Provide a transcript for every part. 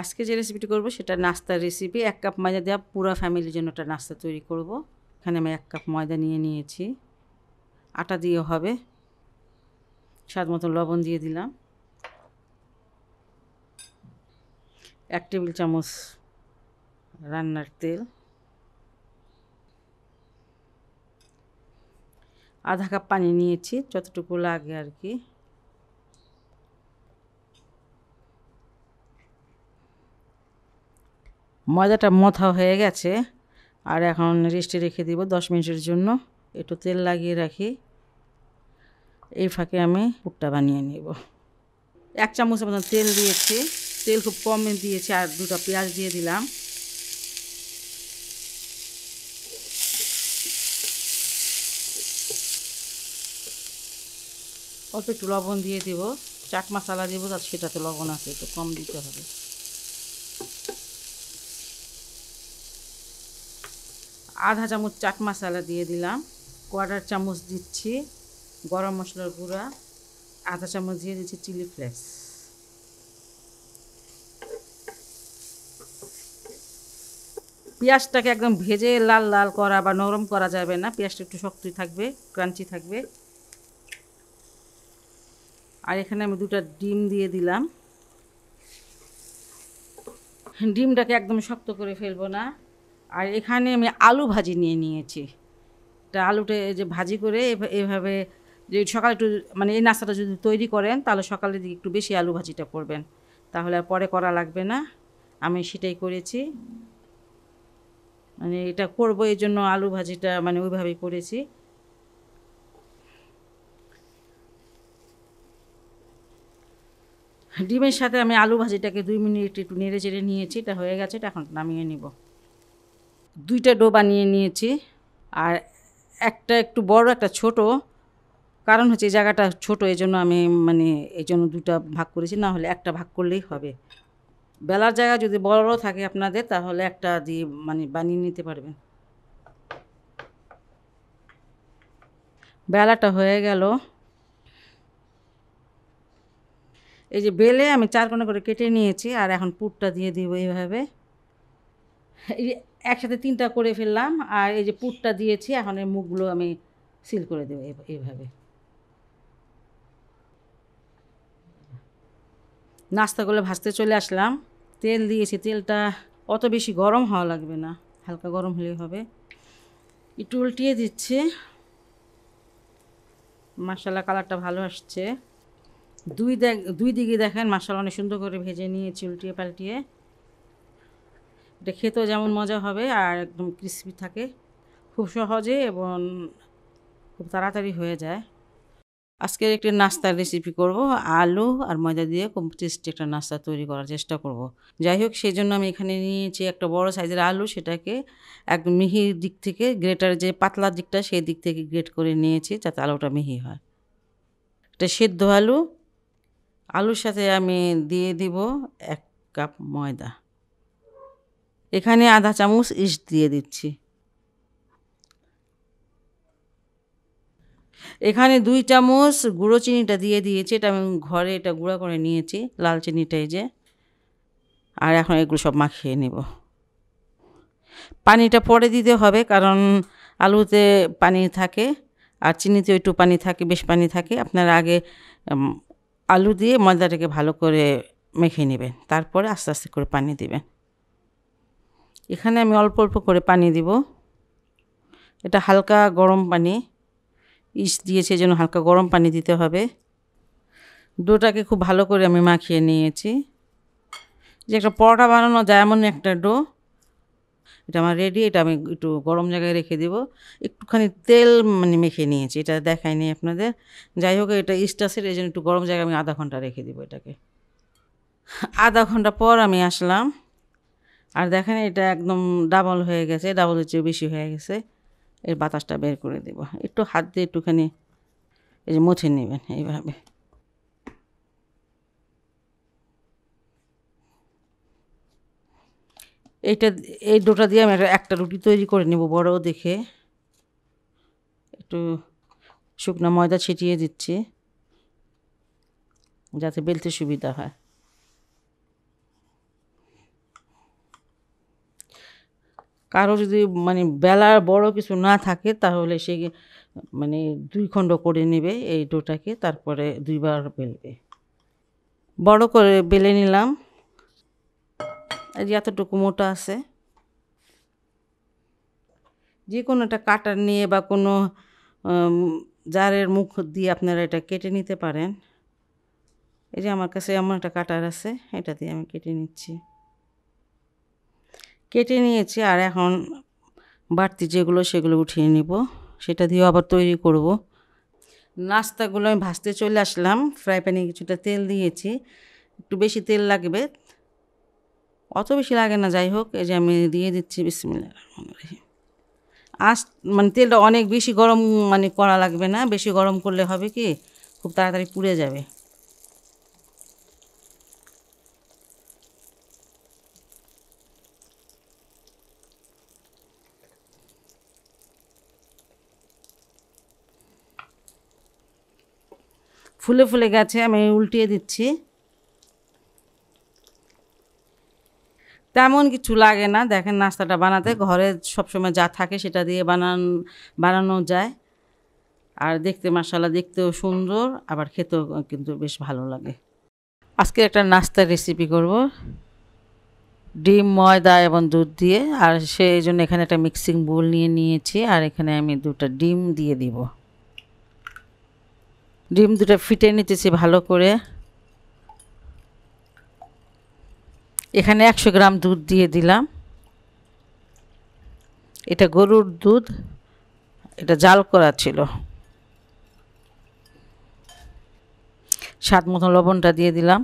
আজকে যে রেসিপিটি করব সেটা নাস্তার রেসিপি এক কাপ ময়দা দেওয়া পুরো ফ্যামিলির জন্য একটা নাস্তা তৈরি করব এখানে আমি এক কাপ ময়দা নিয়ে নিয়েছি আটা দিয়ে হবে স্বাদ মতো লবণ দিয়ে দিলাম এক টেবিল চামচ রান্নার তেল আধা কাপ পানি নিয়েছি যতটুকু লাগে আর কি ময়দাটা মথা হয়ে গেছে আর এখন রেস্টে রেখে দিব দশ মিনিটের জন্য একটু তেল লাগিয়ে রাখি এই ফাঁকে আমি পুরটা বানিয়ে নেব এক চামচ মতন তেল দিয়েছি তেল খুব কম দিয়েছি আর দুটো পেঁয়াজ দিয়ে দিলাম অল্প একটু লবণ দিয়ে দেবো চাট মশলা দেবো তার সেটাতে লবণ আছে একটু কম দিতে হবে আধা চামচ চাট মশলা দিয়ে দিলাম কোয়াটার চামচ দিচ্ছি গরম মশলার গুঁড়া আধা চামচ দিয়ে দিচ্ছি চিলি ফ্লেক্স পেঁয়াজটাকে একদম ভেজে লাল লাল করা বা নরম করা যাবে না পেঁয়াজটা একটু শক্তই থাকবে ক্রাঞ্চি থাকবে আর এখানে আমি দুটা ডিম দিয়ে দিলাম ডিমটাকে একদম শক্ত করে ফেলবো না আর এখানে আমি আলু ভাজি নিয়ে নিয়েছি তা আলুটা যে ভাজি করে এভাবে যে সকালে একটু মানে এই নাস্তাটা যদি তৈরি করেন তাহলে সকালের দিকে একটু বেশি আলু ভাজিটা করবেন তাহলে আর পরে করা লাগবে না আমি সেটাই করেছি মানে এটা করবো এই জন্য আলু ভাজিটা মানে ওইভাবেই করেছি ডিমের সাথে আমি আলু ভাজিটাকে দুই মিনিট একটু নেড়ে চেড়ে নিয়েছি এটা হয়ে গেছে এটা এখন নামিয়ে নিব দুইটা ডো বানিয়ে নিয়েছি আর একটা একটু বড় একটা ছোট কারণ হচ্ছে এই জায়গাটা ছোট এই জন্য আমি মানে এই জন্য দুটা ভাগ করেছি না হলে একটা ভাগ করলেই হবে বেলার জায়গা যদি বড় থাকে আপনাদের তাহলে একটা দিয়ে মানে বানিয়ে নিতে পারবেন বেলাটা হয়ে গেল এই যে বেলে আমি চার কোণা করে কেটে নিয়েছি আর এখন পুরটা দিয়ে দিব এইভাবে একসাথে তিনটা করে ফেললাম আর এই যে পুটটা দিয়েছি এখন এই মুখগুলো আমি সিল করে দেবো এইভাবে করলে ভাজতে চলে আসলাম তেল দিয়েছি তেলটা অত বেশি গরম হওয়া লাগবে না হালকা গরম হলেই হবে একটু উল্টিয়ে দিচ্ছে মশলা কালারটা ভালো আসছে দুই দুই দিকে দেখেন মশলা অনেক সুন্দর করে ভেজে নিয়েছি উল্টিয়ে পাল্টিয়ে এটা খেতেও যেমন মজা হবে আর একদম ক্রিসপি থাকে খুব সহজে এবং খুব তাড়াতাড়ি হয়ে যায় আজকে একটি নাস্তার রেসিপি করব আলু আর ময়দা দিয়ে খুব টেস্টি একটা নাস্তা তৈরি করার চেষ্টা করব যাই হোক সেই জন্য আমি এখানে নিয়েছি একটা বড় সাইজের আলু সেটাকে এক মিহি দিক থেকে গ্রেটার যে পাতলা দিকটা সেই দিক থেকে গ্রেট করে নিয়েছি যাতে আলুটা মিহি হয় এটা সেদ্ধ আলু আলুর সাথে আমি দিয়ে দিব এক কাপ ময়দা এখানে আধা চামচ ইস্ট দিয়ে দিচ্ছি এখানে দুই চামচ গুঁড়ো চিনিটা দিয়ে দিয়েছি এটা আমি ঘরে এটা গুঁড়া করে নিয়েছি লাল চিনিটা এই যে আর এখন এগুলো সব মাখিয়ে নেব পানিটা পরে দিতে হবে কারণ আলুতে পানি থাকে আর চিনিতে একটু পানি থাকে বেশ পানি থাকে আপনারা আগে আলু দিয়ে ময়দাটাকে ভালো করে মেখে নেবেন তারপরে আস্তে আস্তে করে পানি দিবেন এখানে আমি অল্প অল্প করে পানি দিব এটা হালকা গরম পানি ইস দিয়েছে যেন হালকা গরম পানি দিতে হবে ডোটাকে খুব ভালো করে আমি মাখিয়ে নিয়েছি যে একটা পরোটা বানানো যায় এমন একটা ডো এটা আমার রেডি এটা আমি একটু গরম জায়গায় রেখে দিব একটুখানি তেল মানে মেখে নিয়েছি এটা দেখায়নি আপনাদের যাই হোক এটা ইস্টাসের এই জন্য একটু গরম জায়গায় আমি আধা ঘন্টা রেখে দিব এটাকে আধা ঘন্টা পর আমি আসলাম আর দেখেন এটা একদম ডাবল হয়ে গেছে ডাবলের চেয়ে বেশি হয়ে গেছে এর বাতাসটা বের করে দেব একটু হাত দিয়ে একটুখানি এই যে মুছে নেবেন এইভাবে এইটা এই ডোটা দিয়ে আমি একটা রুটি তৈরি করে নেব বড়ও দেখে একটু শুকনো ময়দা ছিটিয়ে দিচ্ছি যাতে বেলতে সুবিধা হয় কারো যদি মানে বেলার বড় কিছু না থাকে তাহলে সে মানে দুই খণ্ড করে নেবে এই ডোটাকে তারপরে দুইবার বেলবে বড় করে বেলে নিলাম যে এতটুকু মোটা আছে যে কোনো একটা কাটার নিয়ে বা কোনো জারের মুখ দিয়ে আপনারা এটা কেটে নিতে পারেন এই যে আমার কাছে এমন একটা কাটার আছে এটা দিয়ে আমি কেটে নিচ্ছি কেটে নিয়েছি আর এখন বাড়তি যেগুলো সেগুলো উঠিয়ে নিব সেটা দিয়ে আবার তৈরি করব নাস্তাগুলো আমি ভাজতে চলে আসলাম ফ্রাই প্যানে কিছুটা তেল দিয়েছি একটু বেশি তেল লাগবে অত বেশি লাগে না যাই হোক এই যে আমি দিয়ে দিচ্ছি বিসমিল্লা আস মানে তেলটা অনেক বেশি গরম মানে করা লাগবে না বেশি গরম করলে হবে কি খুব তাড়াতাড়ি পুড়ে যাবে ফুলে ফুলে গেছে আমি উল্টিয়ে দিচ্ছি তেমন কিছু লাগে না দেখেন নাস্তাটা বানাতে ঘরে সবসময় যা থাকে সেটা দিয়ে বানান বানানো যায় আর দেখতে মশালা দেখতেও সুন্দর আবার খেতেও কিন্তু বেশ ভালো লাগে আজকে একটা নাস্তার রেসিপি করব ডিম ময়দা এবং দুধ দিয়ে আর সেই জন্য এখানে একটা মিক্সিং বোল নিয়ে নিয়েছি আর এখানে আমি দুটা ডিম দিয়ে দিব ডিম দুটো ফিটে নিতেছি ভালো করে এখানে একশো গ্রাম দুধ দিয়ে দিলাম এটা গরুর দুধ এটা জাল করা ছিল স্বাদ মতো লবণটা দিয়ে দিলাম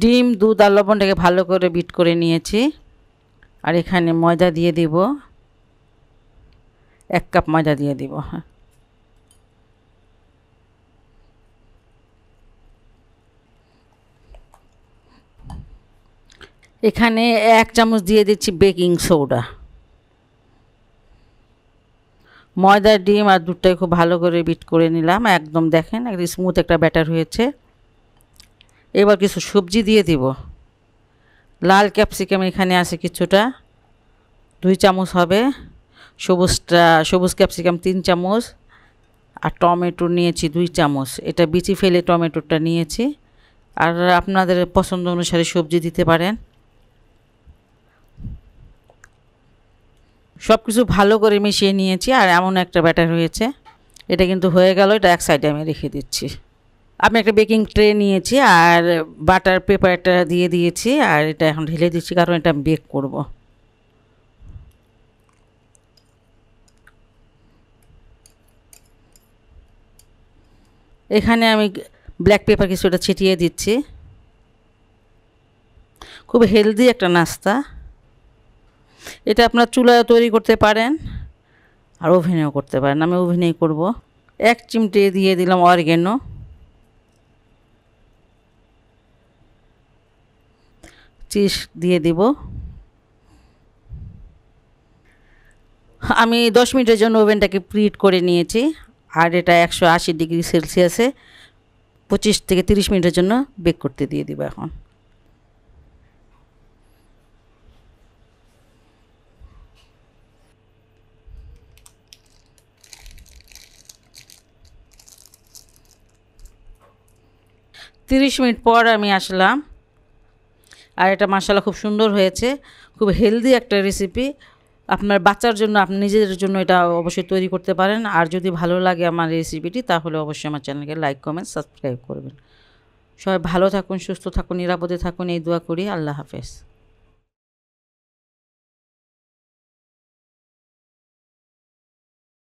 ডিম দুধ আর লবণটাকে ভালো করে বিট করে নিয়েছি আর এখানে ময়দা দিয়ে দিব এক কাপ ময়দা দিয়ে দিব হ্যাঁ এখানে এক চামচ দিয়ে দিচ্ছি বেকিং সোডা ময়দা ডিম আর দুধটাই খুব ভালো করে বিট করে নিলাম একদম দেখেন একদম স্মুথ একটা ব্যাটার হয়েছে এবার কিছু সবজি দিয়ে দিব লাল ক্যাপসিকাম এখানে আছে কিছুটা দুই চামচ হবে সবুজটা সবুজ ক্যাপসিকাম তিন চামচ আর টমেটো নিয়েছি দুই চামচ এটা বিচি ফেলে টমেটোটা নিয়েছি আর আপনাদের পছন্দ অনুসারে সবজি দিতে পারেন সব কিছু ভালো করে মিশিয়ে নিয়েছি আর এমন একটা ব্যাটার হয়েছে এটা কিন্তু হয়ে গেল এটা এক সাইডে আমি রেখে দিচ্ছি আমি একটা বেকিং ট্রে নিয়েছি আর বাটার পেপারটা দিয়ে দিয়েছি আর এটা এখন ঢেলে দিচ্ছি কারণ এটা আমি বেক করবো এখানে আমি ব্ল্যাক পেপার কিছুটা ছিটিয়ে দিচ্ছি খুব হেলদি একটা নাস্তা এটা আপনার চুলায় তৈরি করতে পারেন আর ওভেনেও করতে পারেন আমি ওভেনেই করব এক চিমটে দিয়ে দিলাম অরগ্যানো চিজ দিয়ে দিব আমি দশ মিনিটের জন্য ওভেনটাকে প্রিট করে নিয়েছি আর এটা একশো আশি ডিগ্রি সেলসিয়াসে পঁচিশ থেকে তিরিশ মিনিটের জন্য বেক করতে দিয়ে দিব এখন তিরিশ মিনিট পর আমি আসলাম আর এটা মশলা খুব সুন্দর হয়েছে খুব হেলদি একটা রেসিপি আপনার বাচ্চার জন্য আপনি নিজেদের জন্য এটা অবশ্যই তৈরি করতে পারেন আর যদি ভালো লাগে আমার রেসিপিটি তাহলে অবশ্যই আমার চ্যানেলকে লাইক কমেন্ট সাবস্ক্রাইব করবেন সবাই ভালো থাকুন সুস্থ থাকুন নিরাপদে থাকুন এই দোয়া করি আল্লাহ হাফেজ